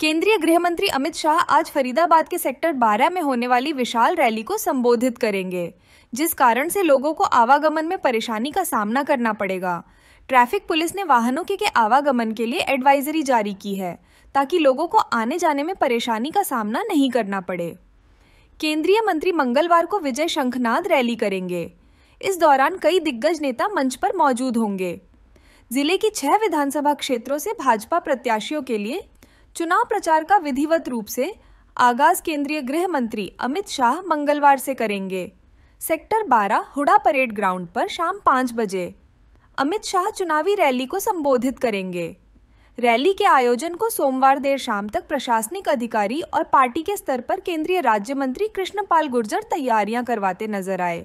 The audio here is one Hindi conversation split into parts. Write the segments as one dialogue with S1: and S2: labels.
S1: केंद्रीय गृह मंत्री अमित शाह आज फरीदाबाद के सेक्टर 12 में होने वाली विशाल रैली को संबोधित करेंगे जिस कारण से लोगों को आवागमन में परेशानी का सामना करना पड़ेगा ट्रैफिक पुलिस ने वाहनों के, के आवागमन के लिए एडवाइजरी जारी की है ताकि लोगों को आने जाने में परेशानी का सामना नहीं करना पड़े केंद्रीय मंत्री मंगलवार को विजय शंखनाद रैली करेंगे इस दौरान कई दिग्गज नेता मंच पर मौजूद होंगे जिले की छह विधानसभा क्षेत्रों से भाजपा प्रत्याशियों के लिए चुनाव प्रचार का विधिवत रूप से आगाज केंद्रीय गृह मंत्री अमित शाह मंगलवार से करेंगे सेक्टर 12 हुडा परेड ग्राउंड पर शाम पाँच बजे अमित शाह चुनावी रैली को संबोधित करेंगे रैली के आयोजन को सोमवार देर शाम तक प्रशासनिक अधिकारी और पार्टी के स्तर पर केंद्रीय राज्य मंत्री कृष्णपाल गुर्जर तैयारियां करवाते नजर आए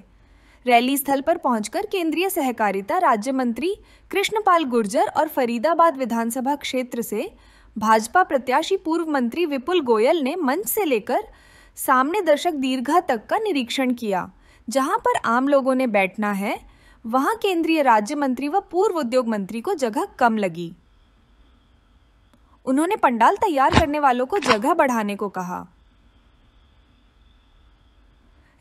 S1: रैली स्थल पर पहुंचकर केंद्रीय सहकारिता राज्य मंत्री कृष्णपाल गुर्जर और फरीदाबाद विधानसभा क्षेत्र से भाजपा प्रत्याशी पूर्व मंत्री विपुल गोयल ने मंच से लेकर सामने दर्शक दीर्घा तक का निरीक्षण किया जहां पर आम लोगों ने बैठना है वहां केंद्रीय राज्य मंत्री व पूर्व उद्योग मंत्री को जगह कम लगी उन्होंने पंडाल तैयार करने वालों को जगह बढ़ाने को कहा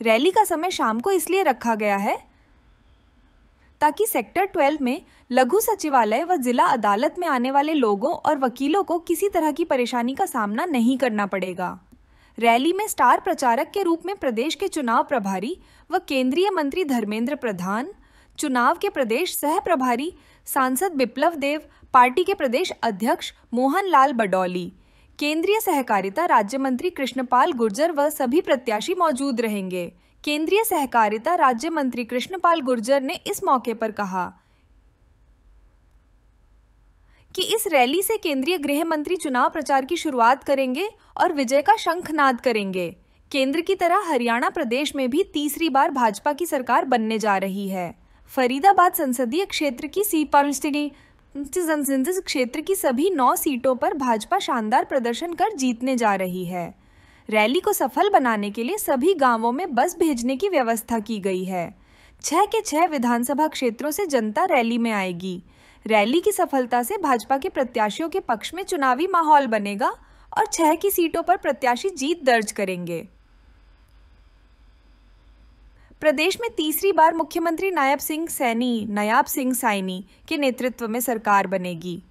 S1: रैली का समय शाम को इसलिए रखा गया है ताकि सेक्टर 12 में लघु सचिवालय व जिला अदालत में आने वाले लोगों और वकीलों को किसी तरह की परेशानी का सामना नहीं करना पड़ेगा रैली में स्टार प्रचारक के रूप में प्रदेश के चुनाव प्रभारी व केंद्रीय मंत्री धर्मेंद्र प्रधान चुनाव के प्रदेश सह प्रभारी सांसद बिप्लव देव पार्टी के प्रदेश अध्यक्ष मोहन लाल बडौली केंद्रीय सहकारिता राज्य मंत्री कृष्णपाल गुर्जर व सभी प्रत्याशी मौजूद रहेंगे केंद्रीय सहकारिता राज्य मंत्री कृष्णपाल गुर्जर ने इस मौके पर कहा कि इस रैली से केंद्रीय गृह मंत्री चुनाव प्रचार की शुरुआत करेंगे और विजय का शंखनाद करेंगे केंद्र की तरह हरियाणा प्रदेश में भी तीसरी बार भाजपा की सरकार बनने जा रही है फरीदाबाद संसदीय क्षेत्र की सी पंचतिनी संसदीय क्षेत्र की सभी नौ सीटों पर भाजपा शानदार प्रदर्शन कर जीतने जा रही है रैली को सफल बनाने के लिए सभी गांवों में बस भेजने की व्यवस्था की गई है छह के छह विधानसभा क्षेत्रों से जनता रैली में आएगी रैली की सफलता से भाजपा के प्रत्याशियों के पक्ष में चुनावी माहौल बनेगा और छह की सीटों पर प्रत्याशी जीत दर्ज करेंगे प्रदेश में तीसरी बार मुख्यमंत्री नायब सिंह सैनी नायाब सिंह साइनी के नेतृत्व में सरकार बनेगी